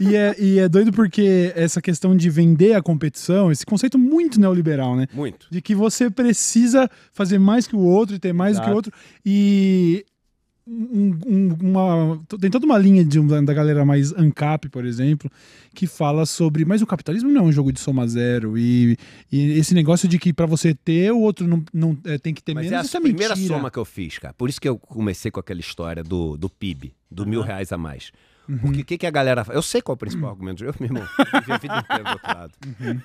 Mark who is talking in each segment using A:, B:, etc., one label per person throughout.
A: E é, e é doido porque essa questão de vender a competição, esse conceito muito neoliberal, né? Muito. De que você precisa fazer mais que o outro e ter mais Exato. do que o outro. E um, um, uma, tem toda uma linha de, da galera mais ANCAP, por exemplo, que fala sobre. Mas o capitalismo não é um jogo de soma zero. E, e esse negócio de que para você ter, o outro não, não é, tem que ter mas é menos. É a isso é primeira mentira. soma que eu fiz, cara. Por isso que eu comecei com aquela história do, do PIB, do uhum. mil reais a mais. Uhum. Porque o que, que, a galera Eu sei qual é o principal uhum. argumento. Eu mesmo vivi a vida inteira do outro lado. Uhum.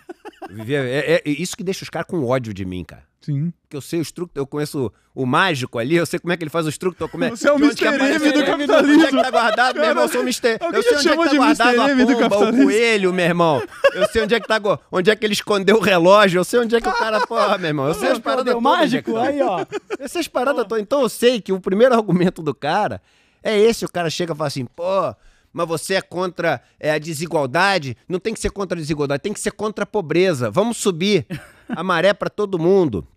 A: é, é, isso que deixa os caras com ódio de mim, cara. Sim. Porque eu sei os truques, eu conheço o, o mágico ali, eu sei como é que ele faz os truques, eu como é, Você é o Mr. M do capitalismo. Onde é que tá guardado, meu irmão? Eu sou o Mr. Eu sei onde é que tá guardado a pomba, o coelho, meu irmão. Eu sei onde é que tá, onde é que ele escondeu o relógio, eu sei onde é que o cara, porra, meu irmão. Eu sei as paradas todas. Né, mágico, aí, ó. as paradas todas. Então eu sei que o primeiro argumento do cara é esse, o cara chega e fala assim, pô, mas você é contra é, a desigualdade. Não tem que ser contra a desigualdade, tem que ser contra a pobreza. Vamos subir a maré para todo mundo.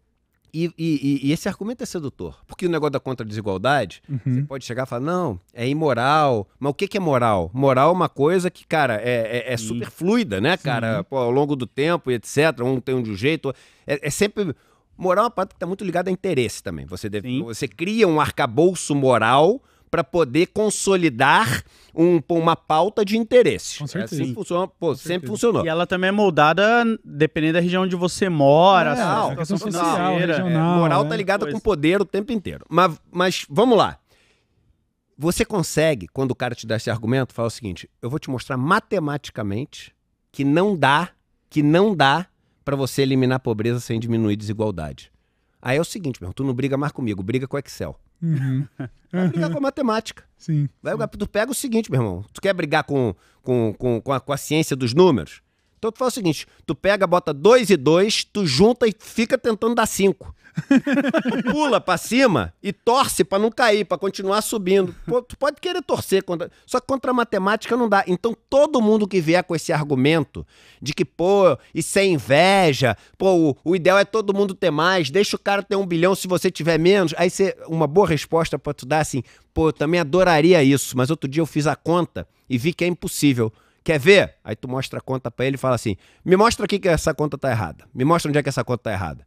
A: E, e, e, esse argumento é sedutor. Porque o negócio da contra-desigualdade, uhum. você pode chegar e falar, não, é imoral. Mas o que, que é moral? Moral é uma coisa que, cara, é, é, é super fluida, né, cara? Pô, ao longo do tempo e etc. Um tem um de um jeito. É, é sempre. Moral é uma parte que está muito ligada a interesse também. Você, deve, você cria um arcabouço moral para poder consolidar um, uma pauta de interesse. Com é, certeza. funciona, pô, Com sempre certeza. funcionou. E ela também é moldada dependendo da região onde você mora. Assim, é, a tipo, questão assim, social, regional, é, né? moral né? tá ligada com poder o tempo inteiro. Mas, mas vamos lá. Você consegue, quando o cara te dá esse argumento, falar o seguinte: eu vou te mostrar matematicamente que não dá, que não dá para você eliminar a pobreza sem diminuir desigualdade. Aí é o seguinte, meu, tu não briga mais comigo, briga com o Excel. Uhum. Vai brigar com a matemática. Sim. Vai, sim. Tu pega o seguinte, meu irmão. Tu quer brigar com, com, com, com, a, com a ciência dos números? Então tu faz o seguinte: tu pega, bota dois e dois, tu junta e fica tentando dar cinco. tu pula pra cima e torce para não cair, para continuar subindo. Pô, tu pode querer torcer contra. Só que contra a matemática não dá. Então todo mundo que vier com esse argumento de que, pô, e sem inveja, pô, o, o ideal é todo mundo ter mais, deixa o cara ter um bilhão se você tiver menos. Aí ser uma boa resposta pra tu dar assim, pô, eu também adoraria isso, mas outro dia eu fiz a conta e vi que é impossível. Quer ver? Aí tu mostra a conta para ele e fala assim: me mostra aqui que essa conta tá errada. Me mostra onde é que essa conta tá errada.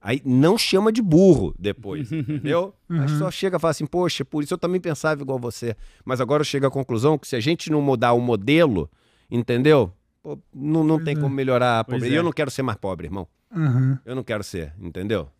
A: Aí não chama de burro depois, entendeu? Uhum. Aí só uhum. chega e fala assim: poxa, por isso eu também pensava igual você. Mas agora eu chego à conclusão que se a gente não mudar o modelo, entendeu? Pô, não não tem é. como melhorar a pobreza. E eu é. não quero ser mais pobre, irmão. Uhum. Eu não quero ser, entendeu?